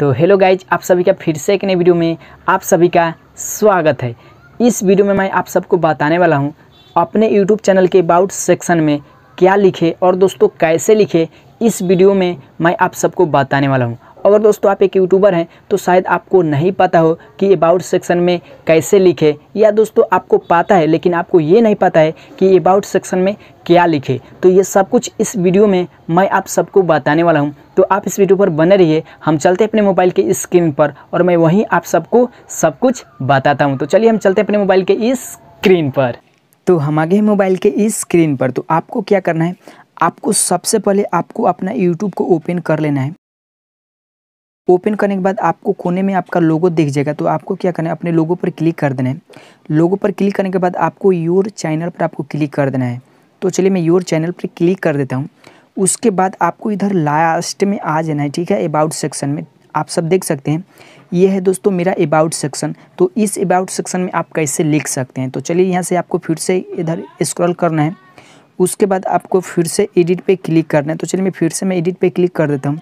तो hello guys आप सभी का फिर से एक नए वीडियो में आप सभी का स्वागत है इस वीडियो में मैं आप सबको बताने वाला हूँ अपने यूट्यूब चैनल के अबाउट सेक्शन में क्या लिखे और दोस्तों कैसे लिखे इस वीडियो में मैं आप सबको बताने वाला हूँ अगर दोस्तों आप एक यूट्यूबर हैं तो शायद आपको नहीं पता हो कि अबाउट सेक्शन में कैसे लिखे या दोस्तों आपको पता है लेकिन आपको ये नहीं पता है कि अबाउट सेक्शन में क्या लिखे तो ये सब कुछ इस वीडियो में मैं आप सबको बताने वाला हूँ तो आप इस वीडियो पर बने रहिए हम चलते अपने मोबाइल के स्क्रीन पर और मैं वहीं आप सबको सब कुछ बताता हूँ तो चलिए हम चलते अपने मोबाइल के स्क्रीन पर तो हम आगे मोबाइल के इस स्क्रीन पर तो आपको क्या करना है आपको सबसे पहले आपको अपना यूट्यूब को ओपन कर लेना है ओपन करने के बाद आपको कोने में आपका लोगो दिख जाएगा तो आपको क्या करना है अपने लोगो पर क्लिक कर देना है लोगो पर क्लिक करने के बाद आपको योर चैनल पर आपको क्लिक कर देना है तो चलिए मैं योर चैनल पर क्लिक कर देता हूँ उसके बाद आपको इधर लास्ट में आ जाना है ठीक है अबाउट सेक्शन में आप सब देख सकते हैं ये है दोस्तों मेरा अबाउट सेक्शन तो इस अबाउट सेक्शन में आप कैसे लिख सकते हैं तो चलिए यहाँ से आपको फिर से इधर स्क्रॉल करना है उसके बाद आपको फिर से एडिट पे क्लिक करना है तो चलिए मैं फिर से मैं एडिट पे क्लिक कर देता हूँ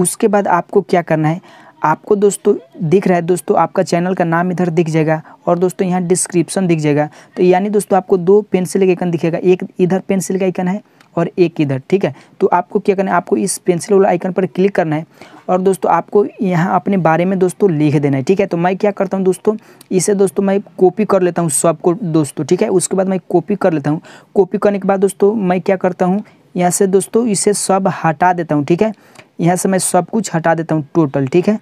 उसके बाद आपको क्या करना है आपको दोस्तों दिख रहा है दोस्तों आपका चैनल का नाम इधर दिख जाएगा और दोस्तों यहाँ डिस्क्रिप्शन दिख जाएगा तो यानी दोस्तों आपको दो पेंसिल का आइकन दिखेगा एक इधर पेंसिल का आइकन है और एक इधर ठीक है तो आपको क्या करना है आपको इस पेंसिल वाला आइकन पर क्लिक करना है और दोस्तों आपको यहाँ अपने बारे में दोस्तों लिख देना है ठीक है तो मैं क्या करता हूँ दोस्तों इसे दोस्तों मैं कॉपी कर लेता हूँ सबको दोस्तों ठीक है उसके बाद मैं कॉपी कर लेता हूँ कॉपी करने के बाद दोस्तों मैं क्या करता हूँ यहाँ से दोस्तों इसे सब हटा देता हूँ ठीक है यहाँ से मैं सब कुछ हटा देता हूँ टोटल ठीक है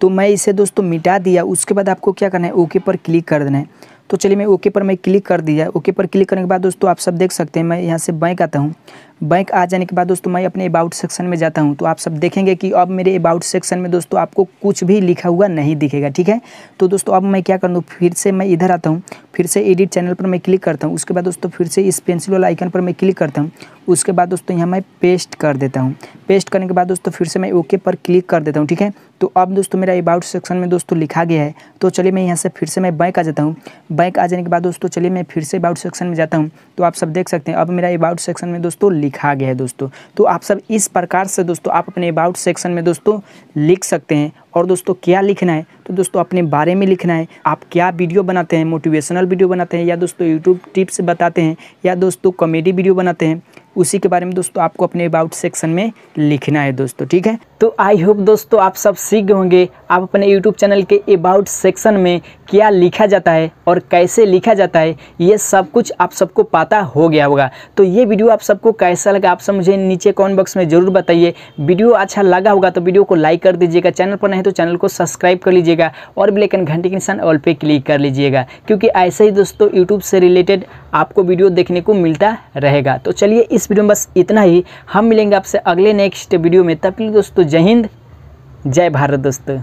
तो मैं इसे दोस्तों मिटा दिया उसके बाद आपको क्या करना है ओके पर क्लिक कर देना है तो चलिए मैं ओके पर मैं क्लिक कर दिया ओके पर क्लिक करने के बाद दोस्तों आप सब देख सकते हैं मैं यहाँ से बैंक आता हूँ बैंक आ जाने के बाद दोस्तों मैं अपने अबाउट सेक्शन में जाता हूँ तो आप सब देखेंगे कि अब मेरे अबाउट सेक्शन में दोस्तों आपको कुछ भी लिखा हुआ नहीं दिखेगा ठीक है तो दोस्तों अब मैं क्या कर दूँ फिर से मैं इधर आता हूँ फिर से एडिट चैनल पर मैं क्लिक करता हूँ उसके बाद दोस्तों फिर से इस पेंसिल वाला आइकन पर मैं क्लिक करता हूँ उसके बाद दोस्तों यहाँ मैं पेस्ट कर देता हूँ पेस्ट करने के बाद दोस्तों फिर से मैं ओके पर क्लिक कर देता हूँ ठीक है तो अब दोस्तों मेरा अबाउट सेक्शन में दोस्तों लिखा गया है तो चलिए मैं यहाँ से फिर से मैं बैंक आ जाता हूँ बैंक आ जाने के बाद दोस्तों चलिए मैं फिर से अबाउट सेक्शन में जाता हूँ तो आप सब देख सकते हैं अब मेरा अबाउट सेक्शन में दोस्तों लिखा गया है दोस्तों तो आप सब इस प्रकार से दोस्तों आप अपने अबाउट सेक्शन में दोस्तों लिख सकते हैं और दोस्तों क्या लिखना है तो दोस्तों अपने बारे में लिखना है आप क्या वीडियो बनाते हैं मोटिवेशनल वीडियो बनाते हैं या दोस्तों यूट्यूब टिप्स बताते हैं या दोस्तों कॉमेडी वीडियो बनाते हैं उसी के बारे में दोस्तों आपको अपने अबाउट सेक्शन में लिखना है दोस्तों ठीक है तो आई होप दोस्तों आप सब सीख गए होंगे आप अपने यूट्यूब चैनल के अबाउट सेक्शन में क्या लिखा जाता है और कैसे लिखा जाता है ये सब कुछ आप सबको पता हो गया होगा तो ये वीडियो आप सबको कैसा लगा आप सब मुझे नीचे कॉमेंट बॉक्स में ज़रूर बताइए वीडियो अच्छा लगा होगा तो वीडियो को लाइक कर दीजिएगा चैनल पर नहीं तो चैनल को सब्सक्राइब कर लीजिएगा और ब्लैकन घंटे के निशान ऑल पे क्लिक कर लीजिएगा क्योंकि ऐसे ही दोस्तों यूट्यूब से रिलेटेड आपको वीडियो देखने को मिलता रहेगा तो चलिए इस इस वीडियो में बस इतना ही हम मिलेंगे आपसे अगले नेक्स्ट वीडियो में तब के लिए दोस्तों जय हिंद जय भारत दोस्तों